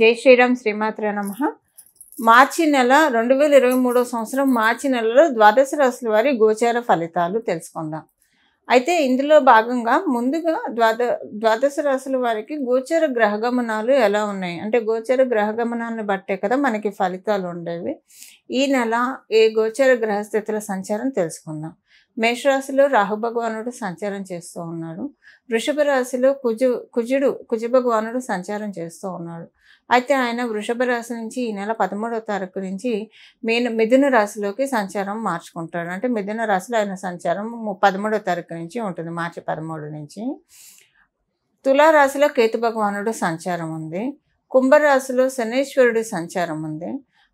జై శ్రీరామ్ శ్రీమాత్ర నమ మార్చి నెల రెండు వేల ఇరవై మూడో సంవత్సరం మార్చి నెలలో ద్వాదశ రాశుల వారి గోచార ఫలితాలు తెలుసుకుందాం అయితే ఇందులో భాగంగా ముందుగా ద్వాద ద్వాదశ రాశుల వారికి గోచర గ్రహగమనాలు ఎలా ఉన్నాయి అంటే గోచర గ్రహగమనాలను బట్టే కదా మనకి ఫలితాలు ఉండేవి ఈ నెల ఏ గోచర గ్రహస్థితుల సంచారం తెలుసుకుందాం మేషరాశిలో రాహుభగవానుడు సంచారం చేస్తూ ఉన్నాడు వృషభ రాశిలో కుజు కుజుడు కుజ భగవానుడు సంచారం చేస్తూ ఉన్నాడు అయితే ఆయన వృషభ రాశి నుంచి ఈ నెల పదమూడవ తారీఖు నుంచి మీన మిథున రాశిలోకి సంచారం మార్చుకుంటాడు అంటే మిథున రాశిలో ఆయన సంచారం పదమూడవ తారీఖు నుంచి ఉంటుంది మార్చి పదమూడు నుంచి తులారాశిలో కేతు భగవానుడు సంచారం ఉంది కుంభరాశిలో శనేశ్వరుడు సంచారం ఉంది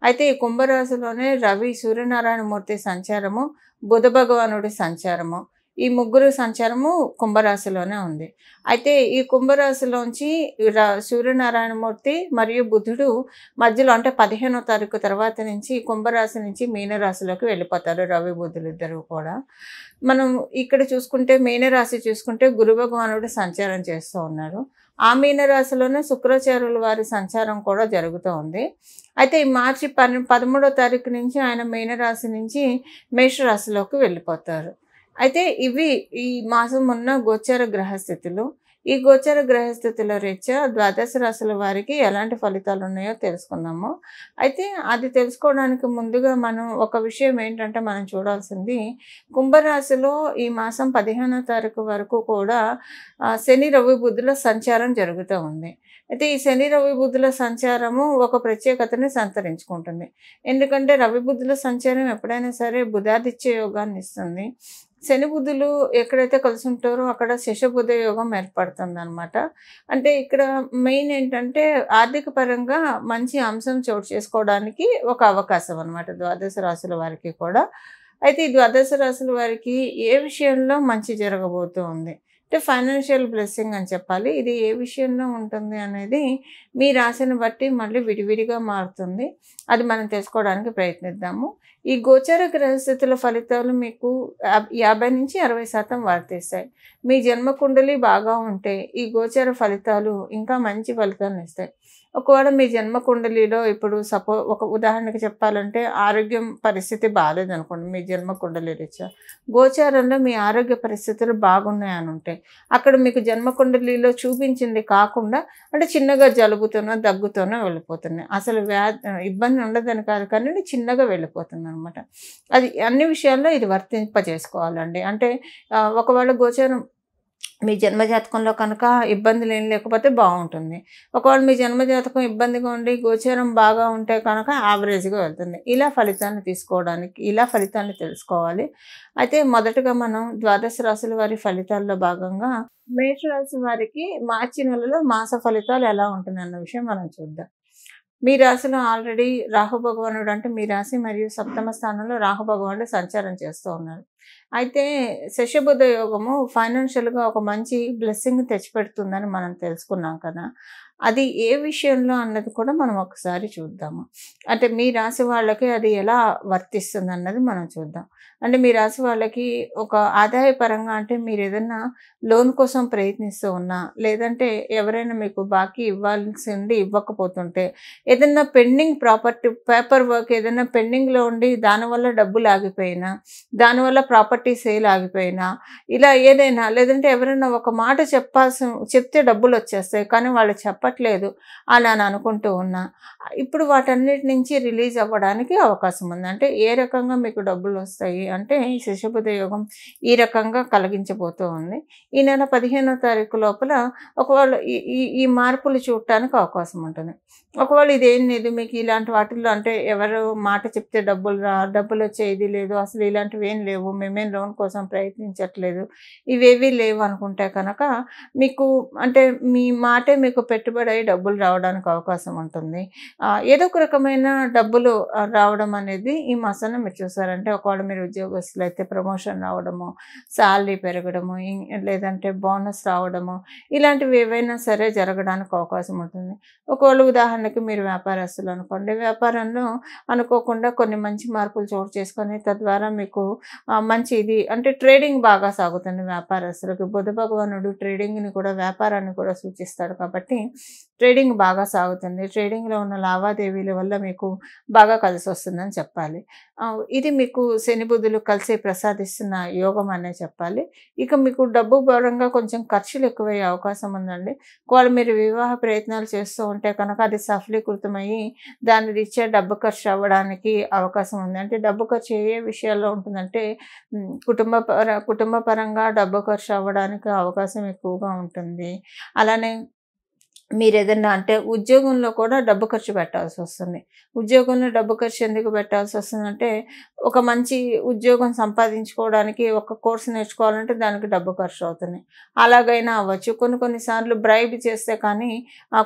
అయితే ఈ కుంభరాశిలోనే రవి సూర్యనారాయణమూర్తి సంచారము బుధ భగవానుడి సంచారము ఈ ముగ్గురు సంచారము కుంభరాశిలోనే ఉంది అయితే ఈ కుంభరాశిలోంచి సూర్యనారాయణమూర్తి మరియు బుధుడు మధ్యలో అంటే పదిహేనో తారీఖు తర్వాత నుంచి కుంభరాశి నుంచి మీనరాశిలోకి వెళ్ళిపోతారు రవి బుధులు ఇద్దరు కూడా మనం ఇక్కడ చూసుకుంటే మీనరాశి చూసుకుంటే గురు భగవానుడు సంచారం చేస్తూ ఉన్నారు ఆ మీనరాశిలోనే శుక్రాచార్యుల వారి సంచారం కూడా జరుగుతూ ఉంది అయితే ఈ మార్చి పన్ పదమూడో తారీఖు నుంచి ఆయన మీనరాశి నుంచి మేషరాశిలోకి వెళ్ళిపోతారు అయితే ఇవి ఈ మాసం ఉన్న గోచర గ్రహస్థితులు ఈ గోచర గ్రహస్థితుల రీత్యా ద్వాదశ రాశుల వారికి ఎలాంటి ఫలితాలు ఉన్నాయో తెలుసుకుందాము అయితే అది తెలుసుకోవడానికి ముందుగా మనం ఒక విషయం ఏంటంటే మనం చూడాల్సింది కుంభరాశిలో ఈ మాసం పదిహేనో తారీఖు వరకు కూడా శని రవి బుద్ధుల సంచారం జరుగుతూ ఉంది అయితే ఈ శని రవి బుద్ధుల సంచారము ఒక ప్రత్యేకతని సంతరించుకుంటుంది ఎందుకంటే రవి బుద్ధుల సంచారం ఎప్పుడైనా సరే బుధాదిత్య యోగాన్ని ఇస్తుంది బుద్ధులు ఎక్కడైతే కలిసి ఉంటారో అక్కడ శశబుధ యోగం ఏర్పడుతుంది అనమాట అంటే ఇక్కడ మెయిన్ ఏంటంటే ఆర్థిక పరంగా మంచి అంశం చోటు చేసుకోవడానికి ఒక అవకాశం అనమాట ద్వాదశ రాశుల వారికి కూడా అయితే ఈ ద్వాదశ రాశుల వారికి ఏ విషయంలో మంచి జరగబోతూ ఉంది అంటే ఫైనాన్షియల్ బ్లెస్సింగ్ అని చెప్పాలి ఇది ఏ విషయంలో ఉంటుంది అనేది మీ రాశిని బట్టి మళ్ళీ విడివిడిగా మారుతుంది అది మనం తెలుసుకోవడానికి ప్రయత్నిద్దాము ఈ గోచర గ్రహస్థితుల ఫలితాలు మీకు యాభై నుంచి అరవై శాతం వర్తిస్తాయి మీ జన్మకుండలి బాగా ఉంటే ఈ గోచర ఫలితాలు ఇంకా మంచి ఫలితాలను ఇస్తాయి ఒకవేళ మీ జన్మ కుండలిలో ఇప్పుడు సపో ఒక ఉదాహరణకి చెప్పాలంటే ఆరోగ్యం పరిస్థితి బాగాలేదనుకోండి మీ జన్మ కుండలి రీత్యా గోచారంలో మీ ఆరోగ్య పరిస్థితులు బాగున్నాయని ఉంటాయి అక్కడ మీకు జన్మ కుండలిలో చూపించింది కాకుండా అంటే చిన్నగా జలుబుతోనో దగ్గుతోనో వెళ్ళిపోతున్నాయి అసలు వ్యా ఇబ్బంది ఉండదని కాదు కానీ చిన్నగా వెళ్ళిపోతుంది అనమాట అది అన్ని విషయాల్లో ఇది వర్తింపజేసుకోవాలండి అంటే ఒకవేళ గోచారం మీ జన్మజాతకంలో కనుక ఇబ్బందులు ఏం లేకపోతే బాగుంటుంది ఒకవేళ మీ జన్మజాతకం ఇబ్బందిగా ఉండి గోచరం బాగా ఉంటే కనుక యావరేజ్గా వెళ్తుంది ఇలా ఫలితాన్ని తీసుకోవడానికి ఇలా ఫలితాన్ని తెలుసుకోవాలి అయితే మొదటగా మనం ద్వాదశ రాశుల వారి ఫలితాల్లో భాగంగా మేషరాశి వారికి మార్చి నెలలో మాస ఫలితాలు ఎలా ఉంటుంది అన్న విషయం మనం చూద్దాం మీ రాశిలో ఆల్రెడీ రాహు భగవానుడు అంటే మీ రాశి మరియు సప్తమ స్థానంలో రాహు భగవానుడు సంచారం చేస్తూ ఉన్నారు అయితే శశబుధ యోగము ఫైనాన్షియల్గా ఒక మంచి బ్లెస్సింగ్ తెచ్చిపెడుతుందని మనం తెలుసుకున్నాం కదా అది ఏ విషయంలో అన్నది కూడా మనం ఒకసారి చూద్దాము అంటే మీ రాశి వాళ్ళకి అది ఎలా వర్తిస్తుంది అన్నది మనం చూద్దాం అంటే మీ రాశి వాళ్ళకి ఒక ఆదాయ పరంగా అంటే మీరు ఏదైనా లోన్ కోసం ప్రయత్నిస్తూ ఉన్నా లేదంటే ఎవరైనా మీకు బాకీ ఇవ్వాల్సి ఉండి ఇవ్వకపోతుంటే ఏదైనా పెండింగ్ ప్రాపర్టీ పేపర్ వర్క్ ఏదైనా పెండింగ్లో ఉండి దానివల్ల డబ్బులు ఆగిపోయినా దానివల్ల ప్రాపర్టీ సేల్ ఆగిపోయినా ఇలా ఏదైనా లేదంటే ఎవరైనా ఒక మాట చెప్పాల్సి చెప్తే డబ్బులు వచ్చేస్తాయి కానీ వాళ్ళు చెప్ప అవ్వట్లేదు అని అని అనుకుంటూ ఉన్నా ఇప్పుడు వాటన్నిటి నుంచి రిలీజ్ అవ్వడానికి అవకాశం ఉంది అంటే ఏ రకంగా మీకు డబ్బులు వస్తాయి అంటే ఈ శిశుబుధ యోగం ఈ రకంగా కలిగించబోతూ ఉంది ఈ నెల పదిహేనో తారీఖు లోపల ఒకవేళ ఈ ఈ మార్పులు చూడటానికి అవకాశం ఉంటుంది ఒకవేళ ఇదేం లేదు మీకు ఇలాంటి వాటిల్లో అంటే ఎవరు మాట చెప్తే డబ్బులు రా డబ్బులు వచ్చేది లేదు అసలు ఇలాంటివి ఏం లేవు మేమేం లోన్ కోసం ప్రయత్నించట్లేదు ఇవేవి లేవు అనుకుంటే కనుక మీకు అంటే మీ మాటే మీకు పెట్టుబడి పెట్టుబడి డబ్బులు రావడానికి అవకాశం ఉంటుంది ఏదో ఒక రకమైన డబ్బులు రావడం అనేది ఈ మాసాన్ని మీరు చూసారంటే ఒకవేళ మీరు ఉద్యోగస్తులు అయితే ప్రమోషన్ రావడము శాలరీ పెరగడము లేదంటే బోనస్ రావడము ఇలాంటివి ఏవైనా సరే జరగడానికి అవకాశం ఉంటుంది ఒకవేళ ఉదాహరణకి మీరు వ్యాపారస్తులు అనుకోండి వ్యాపారంలో అనుకోకుండా కొన్ని మంచి మార్పులు చోటు చేసుకొని తద్వారా మీకు మంచి ఇది అంటే ట్రేడింగ్ బాగా సాగుతుంది వ్యాపారస్తులకు బుధ భగవానుడు ట్రేడింగ్ని కూడా వ్యాపారాన్ని కూడా సూచిస్తాడు కాబట్టి ట్రేడింగ్ బాగా సాగుతుంది ట్రేడింగ్లో ఉన్న లావాదేవీల వల్ల మీకు బాగా కలిసి వస్తుందని చెప్పాలి ఇది మీకు శనిబుద్ధులు కలిసి ప్రసాదిస్తున్న యోగం అనే చెప్పాలి ఇక మీకు డబ్బు పరంగా కొంచెం ఖర్చులు ఎక్కువయ్యే అవకాశం ఉందండి ఒకవేళ మీరు వివాహ ప్రయత్నాలు చేస్తూ ఉంటే కనుక అది సఫలీకృతమయ్యి దాన్ని ఇచ్చే డబ్బు ఖర్చు అవ్వడానికి అవకాశం ఉంది అంటే డబ్బు ఖర్చు ఏ విషయాల్లో ఉంటుందంటే కుటుంబ కుటుంబ పరంగా డబ్బు ఖర్చు అవ్వడానికి అవకాశం ఎక్కువగా ఉంటుంది అలానే మీరు ఏదన్నా అంటే ఉద్యోగంలో కూడా డబ్బు ఖర్చు పెట్టాల్సి వస్తుంది ఉద్యోగంలో డబ్బు ఖర్చు ఎందుకు పెట్టాల్సి వస్తుందంటే ఒక మంచి ఉద్యోగం సంపాదించుకోవడానికి ఒక కోర్సు నేర్చుకోవాలంటే దానికి డబ్బు ఖర్చు అవుతుంది అలాగైనా అవ్వచ్చు కొన్ని కొన్నిసార్లు బ్రైబ్ చేస్తే కానీ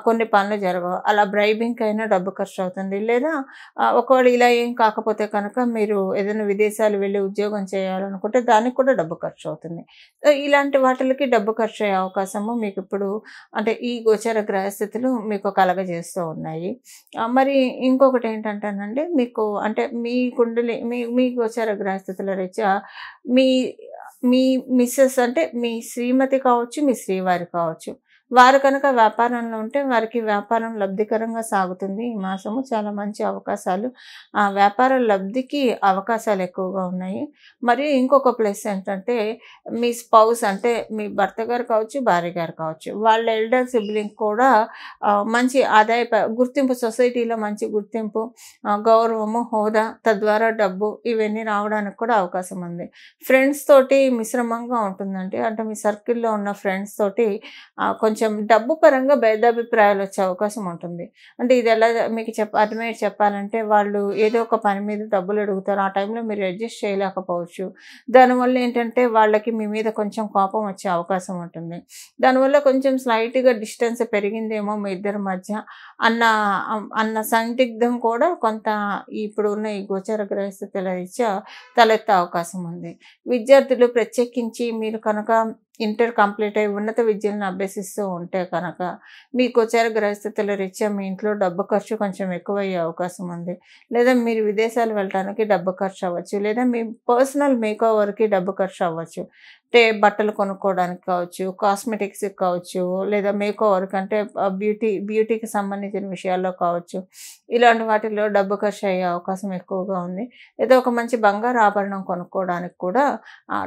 కొన్ని పనులు జరగవు అలా బ్రైబింగ్కి అయినా డబ్బు ఖర్చు అవుతుంది లేదా ఒకవేళ ఇలా ఏం కాకపోతే కనుక మీరు ఏదైనా విదేశాలు వెళ్ళి ఉద్యోగం చేయాలనుకుంటే దానికి కూడా డబ్బు ఖర్చు అవుతుంది ఇలాంటి వాటిలకి డబ్బు ఖర్చు అయ్యే అవకాశము మీకు ఇప్పుడు అంటే ఈ గోచర గ్రహస్థితులు మీకు కలగజేస్తూ ఉన్నాయి మరి ఇంకొకటి ఏంటంటేనండి మీకు అంటే మీ కుండలి మీ మీ గోచర గ్రహస్థితుల రీత్యా మీ మీ మిస్సెస్ అంటే మీ శ్రీమతి కావచ్చు మీ శ్రీవారి కావచ్చు వారు కనుక వ్యాపారంలో ఉంటే వారికి వ్యాపారం లబ్ధికరంగా సాగుతుంది ఈ మాసము చాలా మంచి అవకాశాలు ఆ వ్యాపార లబ్ధికి అవకాశాలు ఎక్కువగా ఉన్నాయి మరియు ఇంకొక ప్లేస్ ఏంటంటే మీ స్పౌస్ అంటే మీ భర్త గారు కావచ్చు భార్య గారు కావచ్చు వాళ్ళ ఎల్డర్ సిబ్లింగ్ కూడా కూడా మంచి ఆదాయ గుర్తింపు సొసైటీలో మంచి గుర్తింపు గౌరవము హోదా తద్వారా డబ్బు ఇవన్నీ రావడానికి కూడా అవకాశం ఉంది ఫ్రెండ్స్ తోటి మిశ్రమంగా ఉంటుందండి అంటే మీ సర్కిల్లో ఉన్న ఫ్రెండ్స్ తోటి కొంచెం డబ్బు పరంగా భేదాభిప్రాయాలు వచ్చే అవకాశం ఉంటుంది అంటే ఇది ఎలా మీకు చెప్ప అర్థమయ్యేది చెప్పాలంటే వాళ్ళు ఏదో ఒక పని మీద డబ్బులు అడుగుతారు ఆ టైంలో మీరు అడ్జస్ట్ చేయలేకపోవచ్చు దానివల్ల ఏంటంటే వాళ్ళకి మీ మీద కొంచెం కోపం వచ్చే అవకాశం ఉంటుంది దానివల్ల కొంచెం స్లైట్గా డిస్టెన్స్ పెరిగి జరిగిందేమో మీ ఇద్దరి మధ్య అన్న అన్న సందిగ్ధం కూడా కొంత ఇప్పుడు ఉన్న ఈ గోచర గ్రహస్థితుల రీత్యా తలెత్తే అవకాశం ఉంది విద్యార్థులు ప్రత్యేకించి మీరు కనుక ఇంటర్ కంప్లీట్ అయ్యి ఉన్నత విద్యలను అభ్యసిస్తూ ఉంటే కనుక మీకు గోచార గ్రహస్థితుల రీత్యా మీ ఇంట్లో డబ్బు ఖర్చు కొంచెం ఎక్కువయ్యే అవకాశం ఉంది లేదా మీరు విదేశాలు వెళ్ళడానికి డబ్బు ఖర్చు అవ్వచ్చు లేదా మీ పర్సనల్ మేకోవర్కి డబ్బు ఖర్చు అవ్వచ్చు అంటే బట్టలు కొనుక్కోవడానికి కావచ్చు కాస్మెటిక్స్ కావచ్చు లేదా మేకోవర్క్ అంటే బ్యూటీ బ్యూటీకి సంబంధించిన విషయాల్లో కావచ్చు ఇలాంటి వాటిల్లో డబ్బు ఖర్చు అయ్యే అవకాశం ఎక్కువగా ఉంది లేదా ఒక మంచి బంగారు ఆభరణం కొనుక్కోవడానికి కూడా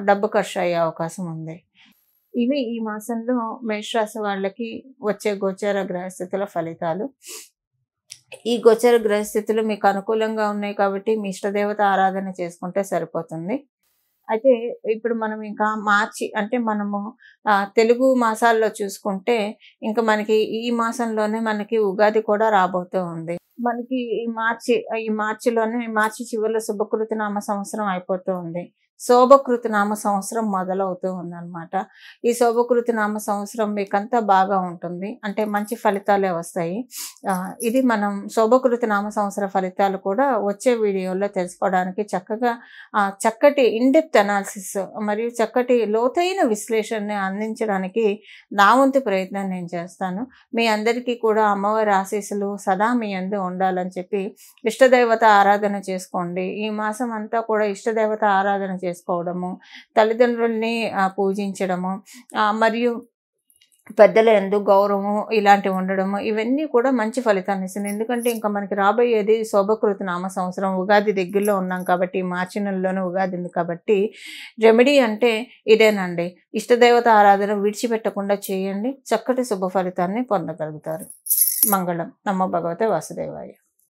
డబ్బు ఖర్చు అయ్యే అవకాశం ఉంది ఇవి ఈ మాసంలో మేషరాశి వాళ్ళకి వచ్చే గోచార గ్రహస్థితుల ఫలితాలు ఈ గోచర గ్రహస్థితులు మీకు అనుకూలంగా ఉన్నాయి కాబట్టి మీ ఇష్టదేవత ఆరాధన చేసుకుంటే సరిపోతుంది అయితే ఇప్పుడు మనం ఇంకా మార్చి అంటే మనము తెలుగు మాసాల్లో చూసుకుంటే ఇంకా మనకి ఈ మాసంలోనే మనకి ఉగాది కూడా రాబోతూ ఉంది మనకి ఈ మార్చి ఈ మార్చిలోనే మార్చి చివరిలో శుభకృతి నామ సంవత్సరం అయిపోతూ ఉంది శోభకృతి నామ సంవత్సరం మొదలవుతూ ఉందన్నమాట ఈ శోభకృతి నామ సంవత్సరం మీకంతా బాగా ఉంటుంది అంటే మంచి ఫలితాలే వస్తాయి ఇది మనం శోభకృతి నామ సంవత్సర ఫలితాలు కూడా వచ్చే వీడియోలో తెలుసుకోవడానికి చక్కగా చక్కటి ఇన్డెప్త్ అనాలిసిస్ మరియు చక్కటి లోతైన విశ్లేషణని అందించడానికి నా వంతు ప్రయత్నం నేను చేస్తాను మీ అందరికీ కూడా అమ్మవారి ఆశీస్సులు సదా మీ అందు ఉండాలని చెప్పి ఇష్టదేవత ఆరాధన చేసుకోండి ఈ మాసం అంతా కూడా ఇష్టదేవత ఆరాధన చేసుకోండి చేసుకోవడము తల్లిదండ్రుల్ని పూజించడము మరియు పెద్దల ఎందు గౌరవం ఇలాంటివి ఉండడము ఇవన్నీ కూడా మంచి ఫలితాన్ని ఇస్తుంది ఎందుకంటే ఇంకా మనకి రాబోయేది శోభకృత నామ సంవత్సరం ఉగాది దగ్గరలో ఉన్నాం కాబట్టి మార్చి నెలలోనే ఉగాది ఉంది కాబట్టి రెమెడీ అంటే ఇదేనండి ఇష్టదేవత ఆరాధన విడిచిపెట్టకుండా చేయండి చక్కటి శుభ ఫలితాన్ని పొందగలుగుతారు మంగళం నమ్మ భగవతే వాసుదేవాయ